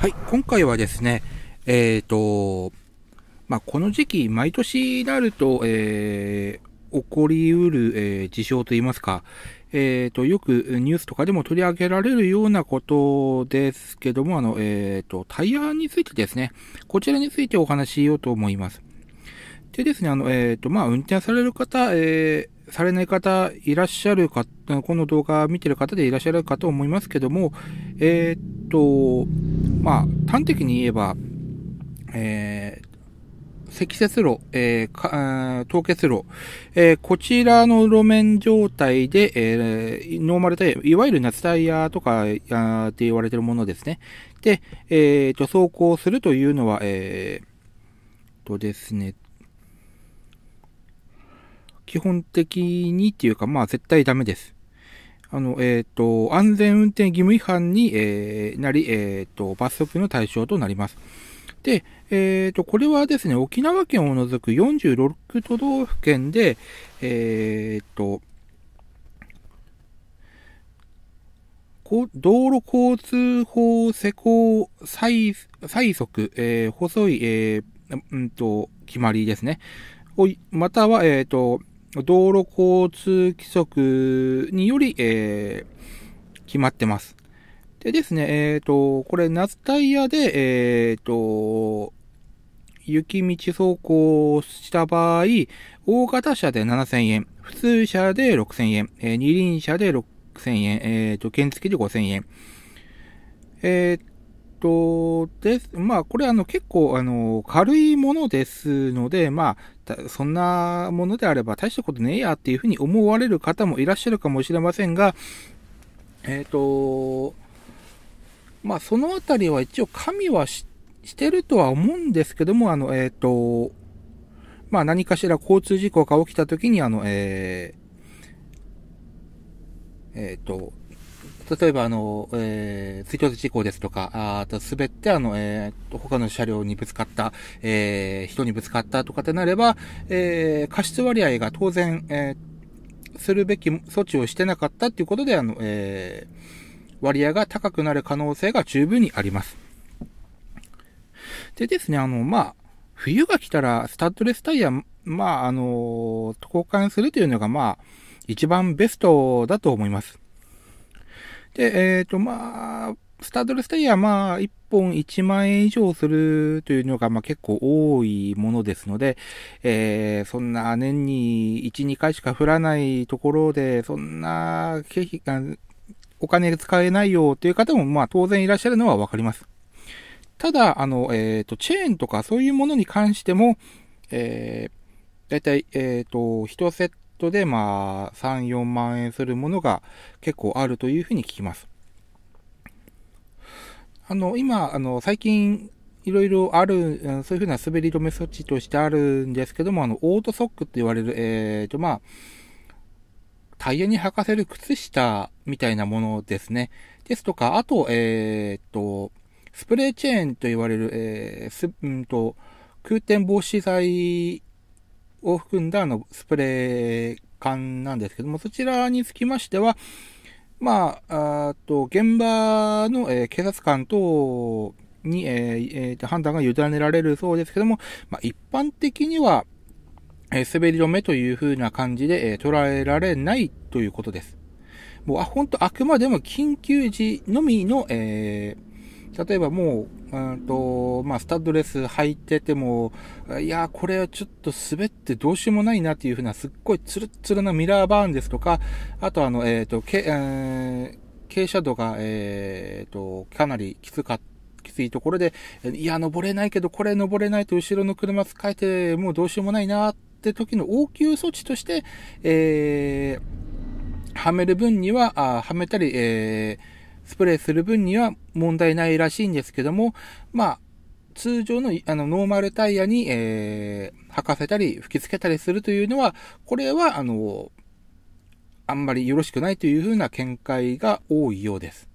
はい、今回はですね、えっ、ー、と、まあ、この時期、毎年なると、えー、起こりうる、えー、事象といいますか、えっ、ー、と、よくニュースとかでも取り上げられるようなことですけども、あの、えっ、ー、と、タイヤについてですね、こちらについてお話ししようと思います。でですね、あの、えっ、と、まあ、運転される方、えされない方いらっしゃるか、この動画見てる方でいらっしゃるかと思いますけども、えっ、と、まあ、端的に言えば、えー、積雪路、えー、凍結路、えー、こちらの路面状態で、えー、ノーマルタイヤ、いわゆる夏タイヤとかやって言われてるものですね。で、えー、と、走行するというのは、えー、とですね、基本的にっていうか、まあ絶対ダメです。あの、えっ、ー、と、安全運転義務違反に、えー、なり、えっ、ー、と、罰則の対象となります。で、えっ、と、これはですね、沖縄県を除く46都道府県で、えっ、と、道路交通法施行最最速、えー、細い、えーうんと、決まりですね。または、えっ、ー、と、道路交通規則により、えー、決まってます。でですね、えっ、ー、と、これ、夏タイヤで、えっ、ー、と、雪道走行した場合、大型車で7000円、普通車で6000円、えー、二輪車で6000円、えっ、ー、と、原付で5000円。えっ、ー、と、です。まあ、これ、あの、結構、あの、軽いものですので、まあ、そんなものであれば大したことねえやっていうふうに思われる方もいらっしゃるかもしれませんが、えっ、ー、と、まあ、そのあたりは一応神はしてるとは思うんですけども、あの、えっ、ー、と、まあ、何かしら交通事故が起きた時に、あの、えー、えっ、ー、と、例えば、あの、えー、追突事故ですとか、あと、滑って、あの、えー、他の車両にぶつかった、えー、人にぶつかったとかってなれば、えー、過失割合が当然、えー、するべき措置をしてなかったっていうことで、あの、えー、割合が高くなる可能性が十分にあります。でですね、あの、まあ、冬が来たら、スタッドレスタイヤ、まあ、あの、交換するというのが、まあ、一番ベストだと思います。で、えっ、ー、と、まあ、スタードレスタイヤはまあ、1本1万円以上するというのがまあ結構多いものですので、えー、そんな年に1、2回しか降らないところで、そんな経費が、お金使えないよという方もまあ当然いらっしゃるのはわかります。ただ、あの、えっ、ー、と、チェーンとかそういうものに関しても、えー、だいたい、えっ、ー、と、1セットで、まあ、3、4万円するものが結構あるというふうに聞きます。あの、今、あの、最近、いろいろある、そういうふうな滑り止め措置としてあるんですけども、あの、オートソックって言われる、えっ、ー、と、まあ、タイヤに履かせる靴下みたいなものですね。ですとか、あと、えっ、ー、と、スプレーチェーンと言われる、えー、す、うんと、空転防止剤を含んだあのスプレー缶なんですけども、そちらにつきましては、まあ、あと、現場の、えー、警察官等に、えーえー、判断が委ねられるそうですけども、まあ、一般的には、えー、滑り止めというふうな感じで、えー、捉えられないということです。もう、あ、ほあくまでも緊急時のみの、えー、例えばもう、うんとまあ、スタッドレス履いてても、いやこれはちょっと滑ってどうしようもないなっていう風な、すっごいツルッツルなミラーバーンですとか、あとあの、えっ、ー、と、け、えー、傾斜度が、えっ、ー、と、かなりきつかった。きついところで、いや、登れないけど、これ登れないと後ろの車使えて、もうどうしようもないなって時の応急措置として、えー、はめる分には、あはめたり、えー、スプレーする分には問題ないらしいんですけども、まあ、通常のあのノーマルタイヤに、えー、履かせたり吹き付けたりするというのは、これは、あの、あんまりよろしくないというふうな見解が多いようです。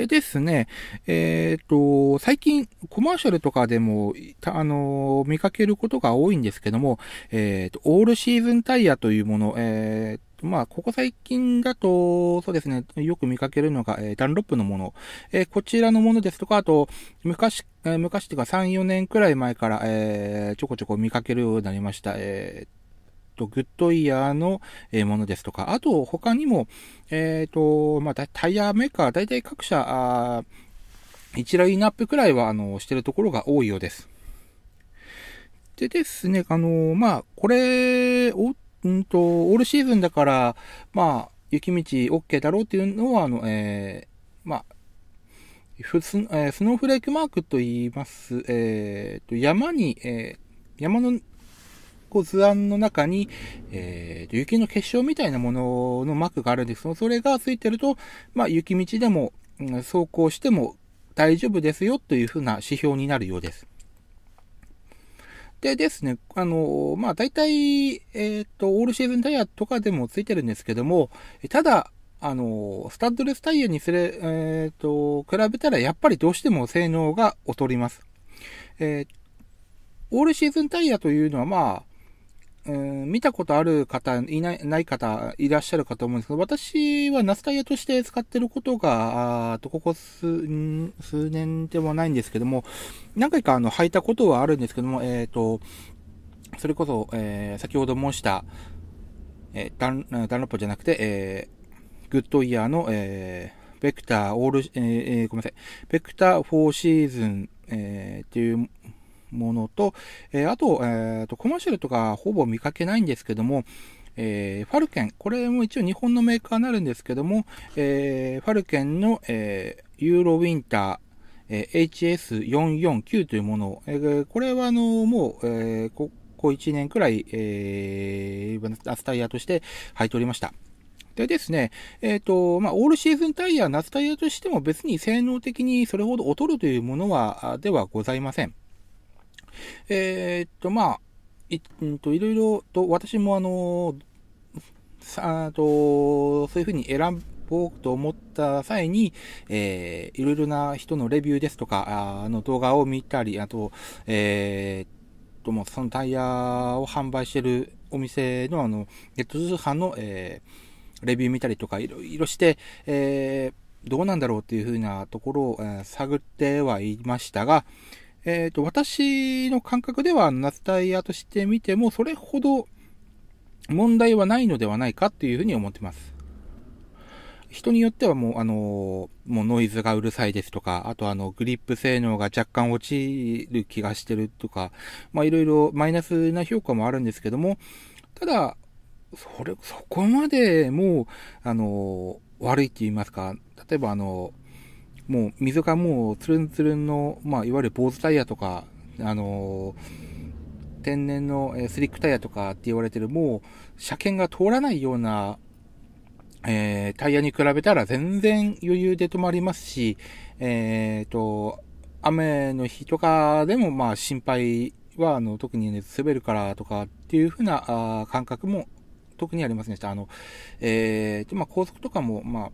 でですね、えっ、ー、と、最近コマーシャルとかでも、あのー、見かけることが多いんですけども、えっ、ー、と、オールシーズンタイヤというもの、えっ、まあ、ここ最近だと、そうですね、よく見かけるのが、えー、ダンロップのもの。えー、こちらのものですとか、あと、昔、えー、昔というか3、4年くらい前から、えー、ちょこちょこ見かけるようになりました。えーと、グッドイヤーのものですとか、あと他にも、えっ、ー、と、まあ、タイヤメーカー、大体各社、一ラインナップくらいは、あの、してるところが多いようです。でですね、あの、まあ、これ、お、んと、オールシーズンだから、まあ、雪道 OK だろうっていうのは、あの、えー、まあ、えー、スノーフレークマークと言います、えー、と、山に、えー、山のこう図案の中に、えー、雪の結晶みたいなものの膜があるんですけど、それがついてると、まあ、雪道でも、走行しても大丈夫ですよというふうな指標になるようです。でですね、あの、まあ、大体、えっ、ー、と、オールシーズンタイヤとかでも付いてるんですけども、ただ、あの、スタッドレスタイヤにすれ、えっ、ー、と、比べたらやっぱりどうしても性能が劣ります。えー、オールシーズンタイヤというのは、まあ、うん、見たことある方、いない、ない方、いらっしゃるかと思うんですけど、私はナスタイヤとして使ってることが、あと、ここ数、数年でもないんですけども、何回かあの、履いたことはあるんですけども、えっ、ー、と、それこそ、えー、先ほど申した、えー、ダン、ダンロップじゃなくて、えー、グッドイヤーの、えー、ベクターオール、えー、ごめんなさい、ベクター4シーズン、えー、っていうものと、えあと、えーと、コマーシャルとかほぼ見かけないんですけども、えー、ファルケン、これも一応日本のメーカーになるんですけども、えー、ファルケンの、えー、ユーロウィンター、え HS449 というものを、えこれはあのもう、えー、ここ1年くらい、え夏タイヤとして履いておりました。でですね、えっ、ー、と、まあ、オールシーズンタイヤ、夏タイヤとしても別に性能的にそれほど劣るというものは、ではございません。えー、っと、まあ、い、んと、いろいろと、私もあの、あと、そういうふうに選ぼうと思った際に、えー、いろいろな人のレビューですとか、あの動画を見たり、あと、えー、と、もそのタイヤを販売してるお店のあの、ネット通販の、えー、レビュー見たりとか、いろいろして、えー、どうなんだろうっていうふうなところを、えー、探ってはいましたが、えっ、ー、と、私の感覚では夏タイヤとしてみても、それほど問題はないのではないかっていうふうに思ってます。人によってはもう、あのもうノイズがうるさいですとか、あとあの、グリップ性能が若干落ちる気がしてるとか、まあいろいろマイナスな評価もあるんですけども、ただ、それ、そこまでもう、あの悪いって言いますか、例えばあの、もう水がもうツルンツルンの、まあ、いわゆる坊主タイヤとか、あのー、天然のスリックタイヤとかって言われてる、もう車検が通らないような、えー、タイヤに比べたら全然余裕で止まりますし、えっ、ー、と、雨の日とかでもまあ心配は、あの、特に、ね、滑るからとかっていうふうなあ感覚も特にありませんでした。あの、えー、と、まあ、高速とかも、まあ、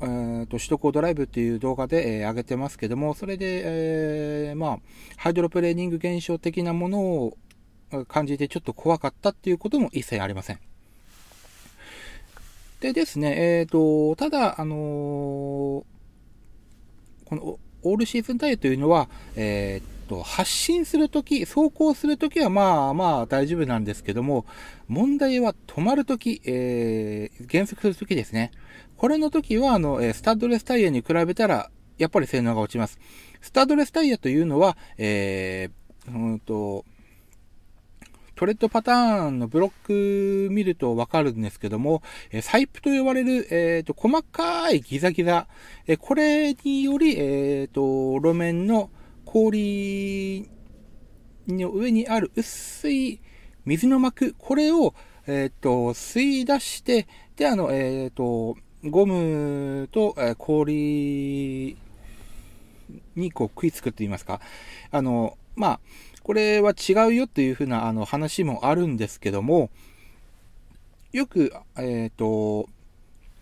えと、首都高ドライブっていう動画で、えー、上げてますけども、それで、えー、まあ、ハイドロプレーニング現象的なものを感じてちょっと怖かったっていうことも一切ありません。でですね、えー、と、ただ、あのー、このオールシーズンタイヤというのは、えっ、ー、と、発進するとき、走行するときはまあまあ大丈夫なんですけども、問題は止まるとき、え減速するときですね。これの時は、あの、えスタッドレスタイヤに比べたら、やっぱり性能が落ちます。スタッドレスタイヤというのは、えー、うんと、トレッドパターンのブロック見るとわかるんですけども、えサイプと呼ばれる、えっ、ー、と、細かいギザギザ、えこれにより、えっ、ー、と、路面の氷の上にある薄い水の膜、これを、えっ、ー、と、吸い出して、で、あの、えっ、と、ゴムと、え氷にこう食いつくと言いますか。あの、まあ、これは違うよというふうなあの話もあるんですけども、よく、えっ、ー、と、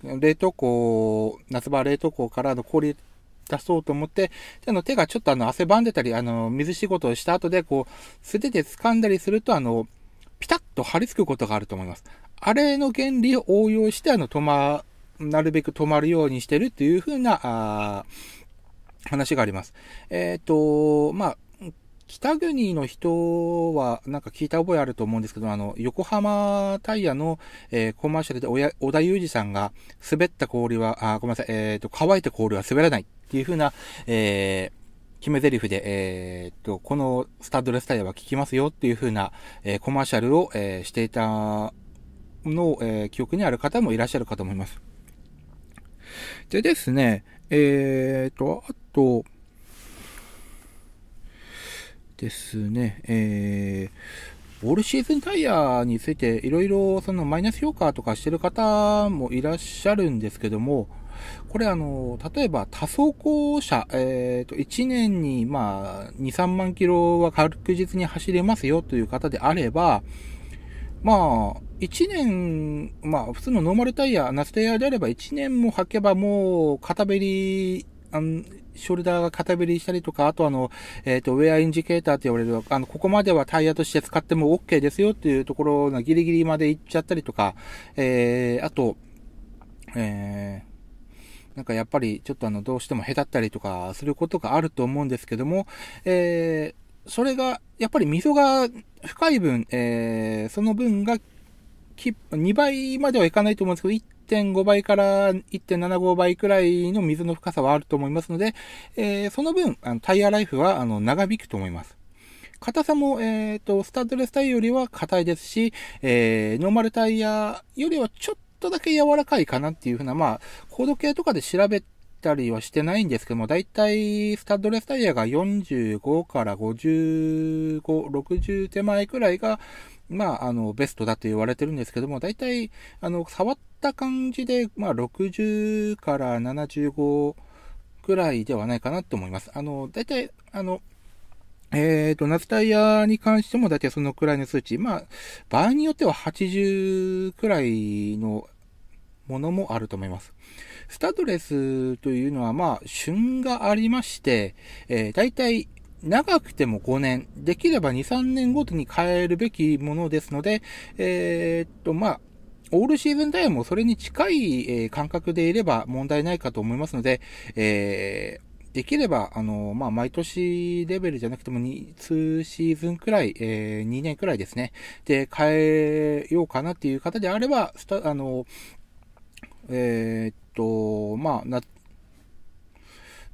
冷凍庫、夏場冷凍庫からの氷出そうと思って、あの手がちょっとあの汗ばんでたり、あの水仕事をした後でこう素手で掴んだりすると、あの、ピタッと張り付くことがあると思います。あれの原理を応用して、あの、トまなるべく止まるようにしてるっていう風な、あ話があります。えっ、ー、と、まあ、北国の人は、なんか聞いた覚えあると思うんですけど、あの、横浜タイヤの、えー、コマーシャルで小田裕二さんが、滑った氷は、あ、ごめんなさい、えっ、ー、と、乾いた氷は滑らないっていう風な、えー、決め台詞で、えー、っと、このスタッドレスタイヤは効きますよっていう風な、えー、コマーシャルを、えー、していたのを、え記憶にある方もいらっしゃるかと思います。でですね、えーと、あと、ですね、えー、オールシーズンタイヤについていろいろそのマイナス評価とかしてる方もいらっしゃるんですけども、これあの、例えば多走行車、えっ、ー、と、1年にまあ、2、3万キロは確実に走れますよという方であれば、まあ、1年、まあ普通のノーマルタイヤ、夏タイヤであれば1年も履けばもう片べり、あの、ショルダーが片べりしたりとか、あとあの、えっ、ー、と、ウェアインジケーターって言われる、あの、ここまではタイヤとして使っても OK ですよっていうところのギリギリまで行っちゃったりとか、えー、あと、えー、なんかやっぱりちょっとあの、どうしても下手ったりとかすることがあると思うんですけども、えー、それが、やっぱり溝が深い分、えー、その分が2倍まではいかないと思うんですけど、1.5倍から1.75倍くらいの水の深さはあると思いますので、えー、その分、あのタイヤライフはあの長引くと思います。硬さも、えっ、ー、と、スタッドレスタイヤよりは硬いですし、えー、ノーマルタイヤよりはちょっとだけ柔らかいかなっていうふうな、まあ、高度計とかで調べたりはしてないんですけども、だいたいスタッドレスタイヤが45から55、60手前くらいが、まあ、あの、ベストだと言われてるんですけども、大体、あの、触った感じで、まあ、60から75くらいではないかなと思います。あの、大体、あの、えっ、ー、と、夏タイヤに関しても大体そのくらいの数値。まあ、場合によっては80くらいのものもあると思います。スタッドレスというのは、まあ、旬がありまして、えー、大体長くても5年、できれば2、3年ごとに変えるべきものですので、えー、っと、まあ、オールシーズンタイヤもそれに近い、え感覚でいれば問題ないかと思いますので、えー、できれば、あの、まあ、毎年レベルじゃなくても2、2シーズンくらい、えー、2年くらいですね。で、変えようかなっていう方であれば、スタ、あの、えー、っと、まあ、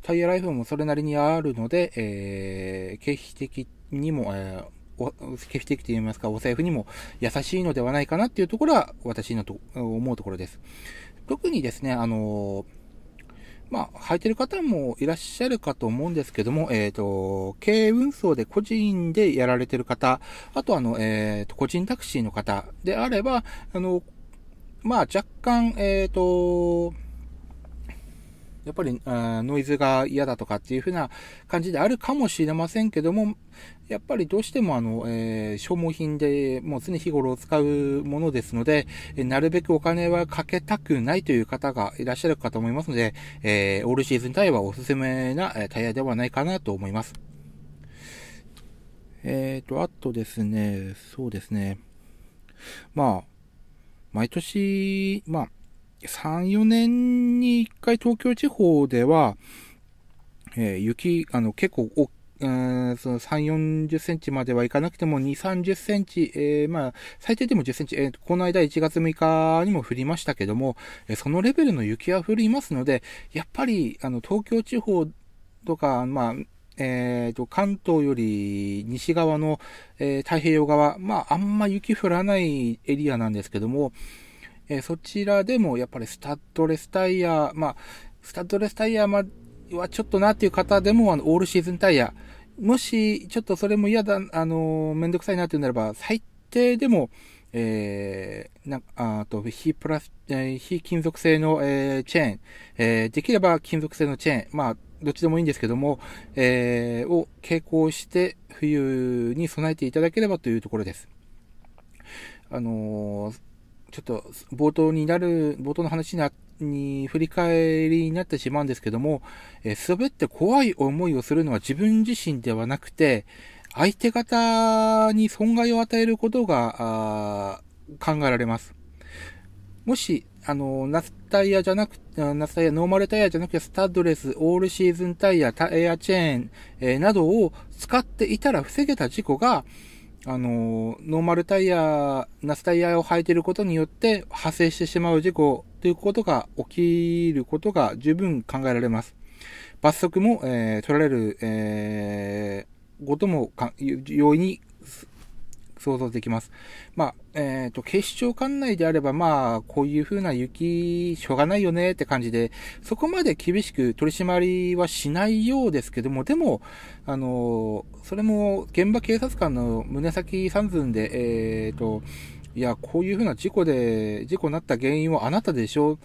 タイヤライフもそれなりにあるので、えー、経費的にも、えーお、経費的と言いますか、お財布にも優しいのではないかなっていうところは、私のと思うところです。特にですね、あのまあ、履いてる方もいらっしゃるかと思うんですけども、えっ、ー、と、経営運送で個人でやられてる方、あとあの、えっ、ー、と、個人タクシーの方であれば、あの、まあ、若干、えっ、ー、と、やっぱりノイズが嫌だとかっていう風な感じであるかもしれませんけども、やっぱりどうしてもあの、えー、消耗品でもう常日頃使うものですので、なるべくお金はかけたくないという方がいらっしゃるかと思いますので、えー、オールシーズンタイヤはおすすめなタイヤではないかなと思います。えっ、ー、と、あとですね、そうですね。まあ、毎年、まあ、3、4年に1回東京地方では、えー、雪、あの、結構大うんその3、40センチまではいかなくても2、30センチ、えー、まあ、最低でも10センチ、えー、この間1月6日にも降りましたけども、えー、そのレベルの雪は降りますので、やっぱり、あの、東京地方とか、まあ、えーと、関東より西側の、えー、太平洋側、まあ、あんま雪降らないエリアなんですけども、えー、そちらでもやっぱりスタッドレスタイヤ、まあ、スタッドレスタイヤはちょっとなっていう方でも、あの、オールシーズンタイヤ、もし、ちょっとそれも嫌だ、あのー、めんどくさいなっていうならば、最低でも、えー、なあと、非プラス、えー、非金属製の、えー、チェーン、えー、できれば金属製のチェーン、まあ、どっちでもいいんですけども、えー、を傾向して冬に備えていただければというところです。あのーちょっと冒頭になる、冒頭の話に振り返りになってしまうんですけども、えー、滑って怖い思いをするのは自分自身ではなくて、相手方に損害を与えることが、考えられます。もし、あの、ナスタイヤじゃなく、スタイヤ、ノーマルタイヤじゃなくて、スタッドレス、オールシーズンタイヤ、タイヤチェーン、えー、などを使っていたら防げた事故が、あの、ノーマルタイヤ、ナスタイヤを履いていることによって派生してしまう事故ということが起きることが十分考えられます。罰則も、えー、取られる、えー、ことも容易に想像できます。まあ、えっ、ー、と、警視庁管内であれば、まあ、こういう風な雪、しょうがないよねって感じで、そこまで厳しく取り締まりはしないようですけども、でも、あの、それも現場警察官の胸先三寸で、えっ、ー、と、いや、こういう風な事故で、事故になった原因はあなたでしょう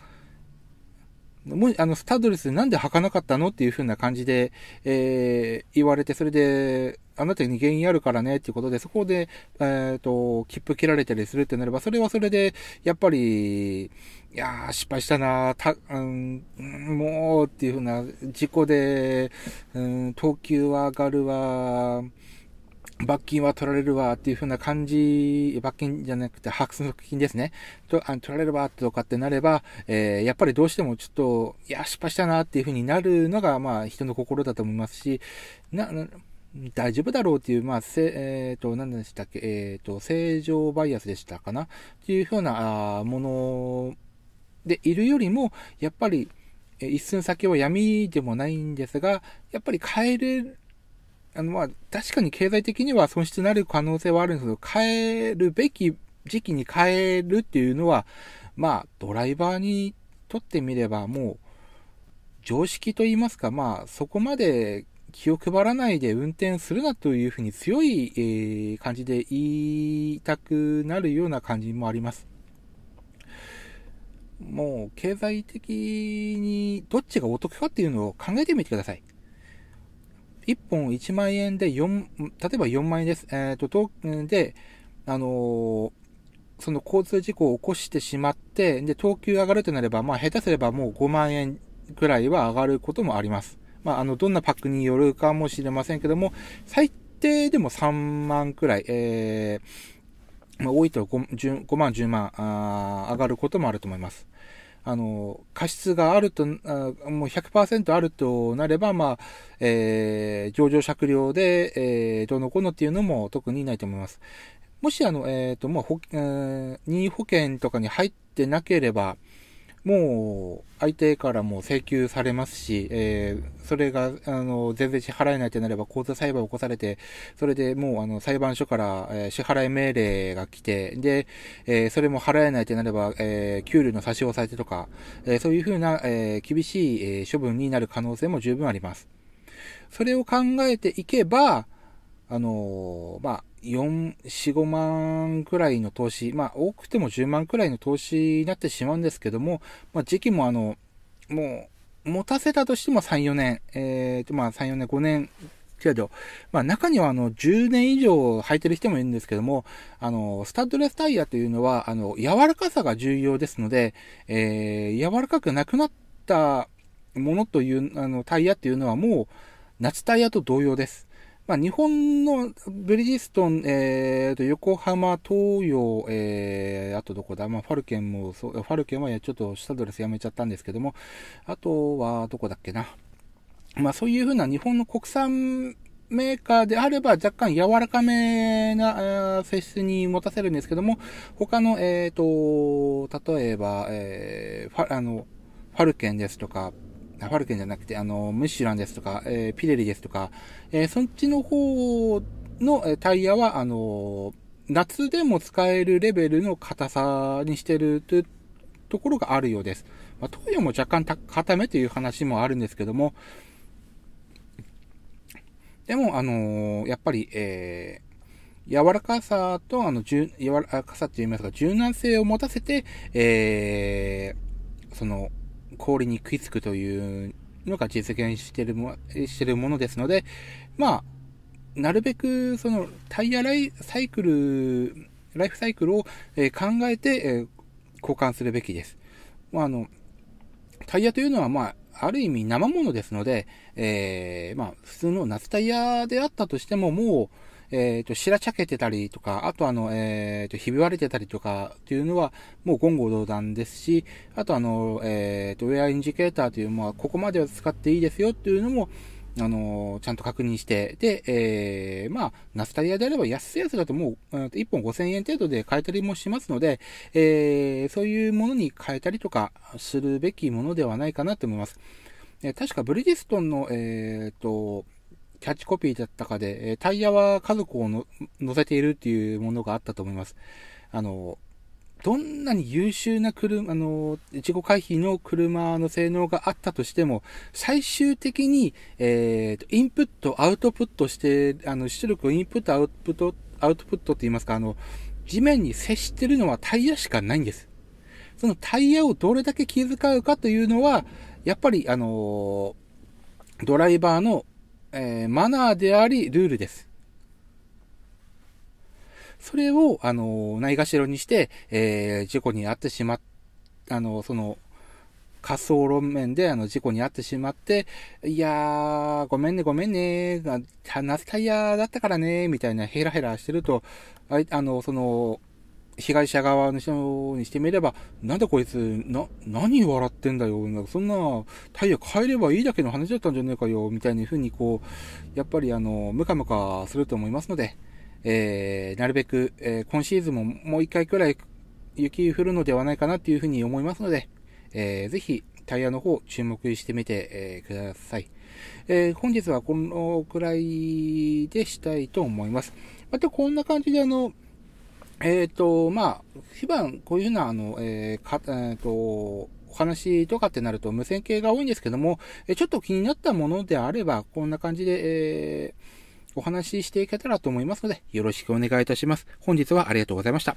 もあの、スタッドレスなんで履かなかったのっていう風な感じで、えー、言われて、それで、あなたに原因あるからねっていうことで、そこで、えっ、ー、と、切符切られたりするってなれば、それはそれで、やっぱり、いやー、失敗したなた、うん、もう、っていう風な、事故で、うん、等級は上がるわ、罰金は取られるわっていう風な感じ、罰金じゃなくて、白則金ですね。とあの取られるわとかってなれば、えー、やっぱりどうしてもちょっと、いや、失敗したなっていう風になるのが、まあ、人の心だと思いますし、な、大丈夫だろうっていう、まあ、せ、えっ、ー、と、何でしたっけ、えっ、ー、と、正常バイアスでしたかなっていう風な、あものでいるよりも、やっぱり、一寸先は闇でもないんですが、やっぱり変える、あのまあ、確かに経済的には損失になる可能性はあるんですけど、変えるべき時期に変えるっていうのは、まあ、ドライバーにとってみればもう、常識と言いますか、まあ、そこまで気を配らないで運転するなというふうに強い、えー、感じで言いたくなるような感じもあります。もう、経済的にどっちがお得かっていうのを考えてみてください。1本1万円で4、例えば4万円です。えっ、ー、と、で、あのー、その交通事故を起こしてしまって、で、等級上がるとなれば、まあ、下手すればもう5万円くらいは上がることもあります。まあ、あの、どんなパックによるかもしれませんけども、最低でも3万くらい、えー、まあ、多いと 5, 10 5万、10万あ上がることもあると思います。あの、過失があると、あもう100%あるとなれば、まあ、えー、上場酌量で、えー、どうのこうのっていうのも特にないと思います。もし、あの、えっ、ー、と、もう、ほ、えー、任意保険とかに入ってなければ、もう相手からも請求されますし、えー、それが、あの、全然支払えないってなれば、口座裁判を起こされて、それでもう、あの、裁判所から、えー、支払い命令が来て、で、えー、それも払えないってなれば、えー、給料の差し押さえてとか、えー、そういうふうな、えー、厳しい、えー、処分になる可能性も十分あります。それを考えていけば、あのー、まあ、4、45万くらいの投資、まあ多くても10万くらいの投資になってしまうんですけども、まあ時期もあの、もう、持たせたとしても3、4年、えー、とまあ3、4年、5年けど、まあ中にはあの10年以上履いてる人もいるんですけども、あの、スタッドレスタイヤというのは、あの、柔らかさが重要ですので、えー、柔らかくなくなったものという、あの、タイヤっていうのはもう夏タイヤと同様です。まあ、日本のブリヂストン、えー、と横浜、東洋、えー、あとどこだ、まあ、ファルケンもそう、ファルケンはちょっと下ドレスやめちゃったんですけども、あとはどこだっけな。まあ、そういうふうな日本の国産メーカーであれば若干柔らかめな性質に持たせるんですけども、他の、えっ、ー、と、例えば、えー、ファあのファルケンですとか、ナァルケンじゃなくて、あの、ムッシュランですとか、えー、ピレリですとか、えー、そっちの方の、えタイヤは、あの、夏でも使えるレベルの硬さにしてるというところがあるようです。まあ、東洋も若干硬めという話もあるんですけども、でも、あのやっぱり、えー、柔らかさと、あの、柔らかさって言いますか、柔軟性を持たせて、えー、その、氷に食いつくというのが実現してるもしてるものですので、まあ、なるべくそのタイヤライサイクル、ライフサイクルを、え考えて、え交換するべきです。まあ、あの、タイヤというのは、まあ、ある意味生ものですので、えー、まあ、普通の夏タイヤであったとしても、もう、えっ、ー、と、しらちゃけてたりとか、あとあの、えっ、ー、と、ひび割れてたりとかっていうのは、もう言語道断ですし、あとあの、えっ、ー、と、ウェアインジケーターという、まあ、ここまでは使っていいですよっていうのも、あの、ちゃんと確認して、で、えー、まあ、ナスタリアであれば安いやつだともう、1本5000円程度で買えたりもしますので、えー、そういうものに変えたりとかするべきものではないかなと思います。え確かブリィストンの、えっ、ー、と、キャッチコピーだったかで、えタイヤは家族を乗せているっていうものがあったと思います。あの、どんなに優秀な車、あの、事故回避の車の性能があったとしても、最終的に、えー、インプット、アウトプットして、あの、出力をインプット、アウトプット、アウトプットって言いますか、あの、地面に接してるのはタイヤしかないんです。そのタイヤをどれだけ気遣うかというのは、やっぱり、あの、ドライバーのえー、マナーであり、ルールです。それを、あの、ないがしろにして、えー、事故に遭ってしまっ、あの、その、滑走路面で、あの、事故に遭ってしまって、いやー、ごめんね、ごめんね、ナスタイヤだったからね、みたいなヘラヘラしてると、ああの、その、被害者側の人にしてみれば、なんでこいつ、な、何笑ってんだよ、なんかそんな、タイヤ変えればいいだけの話だったんじゃねえかよ、みたいな風にこう、やっぱりあの、ムカムカすると思いますので、えー、なるべく、えー、今シーズンももう一回くらい雪降るのではないかなっていう風に思いますので、えー、ぜひタイヤの方注目してみて、えー、ください。えー、本日はこのくらいでしたいと思います。またこんな感じであの、えっ、ー、と、まあ、非番、こういうふうな、あの、えー、か、えっ、ー、と、お話とかってなると無線系が多いんですけども、えちょっと気になったものであれば、こんな感じで、えお話ししていけたらと思いますので、よろしくお願いいたします。本日はありがとうございました。